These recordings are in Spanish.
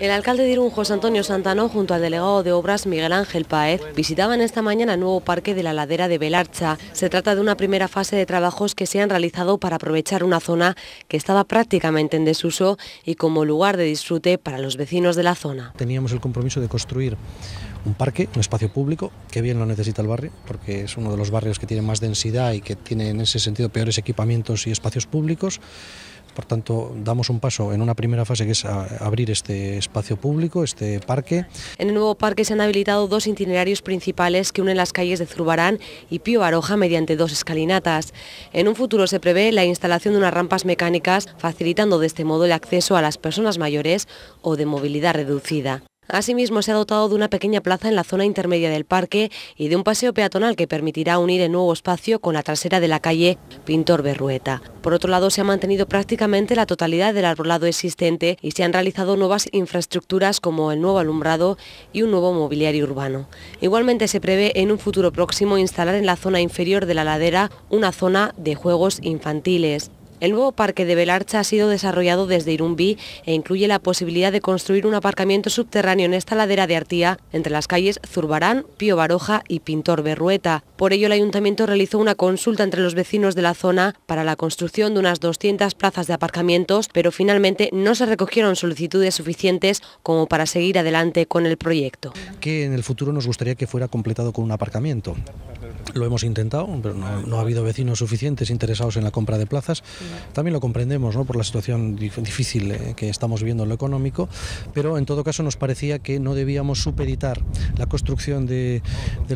El alcalde de Irún, José Antonio Santano, junto al delegado de Obras, Miguel Ángel Paez, visitaban esta mañana el nuevo parque de la ladera de Belarcha. Se trata de una primera fase de trabajos que se han realizado para aprovechar una zona que estaba prácticamente en desuso y como lugar de disfrute para los vecinos de la zona. Teníamos el compromiso de construir un parque, un espacio público, que bien lo necesita el barrio, porque es uno de los barrios que tiene más densidad y que tiene en ese sentido peores equipamientos y espacios públicos. Por tanto, damos un paso en una primera fase que es abrir este espacio público, este parque. En el nuevo parque se han habilitado dos itinerarios principales que unen las calles de Zurbarán y Pío Baroja mediante dos escalinatas. En un futuro se prevé la instalación de unas rampas mecánicas, facilitando de este modo el acceso a las personas mayores o de movilidad reducida. Asimismo, se ha dotado de una pequeña plaza en la zona intermedia del parque y de un paseo peatonal que permitirá unir el nuevo espacio con la trasera de la calle Pintor Berrueta. Por otro lado, se ha mantenido prácticamente la totalidad del arbolado existente y se han realizado nuevas infraestructuras como el nuevo alumbrado y un nuevo mobiliario urbano. Igualmente se prevé en un futuro próximo instalar en la zona inferior de la ladera una zona de juegos infantiles. El nuevo parque de Belarcha ha sido desarrollado desde Irumbi e incluye la posibilidad de construir un aparcamiento subterráneo en esta ladera de Artía entre las calles Zurbarán, Pío Baroja y Pintor Berrueta. Por ello, el ayuntamiento realizó una consulta entre los vecinos de la zona para la construcción de unas 200 plazas de aparcamientos, pero finalmente no se recogieron solicitudes suficientes como para seguir adelante con el proyecto. Que en el futuro nos gustaría que fuera completado con un aparcamiento. Lo hemos intentado, pero no, ha habido vecinos suficientes interesados en la compra de plazas. También lo comprendemos ¿no? por la situación difícil eh, que estamos viviendo en lo económico, pero en todo caso nos parecía que no debíamos supeditar la construcción del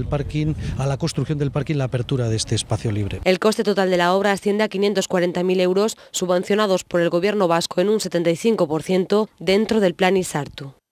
parking a la construcción del parking la apertura de este espacio libre. El coste total de la obra asciende a 540.000 euros subvencionados por el gobierno vasco en un 75% dentro del plan ISARTU.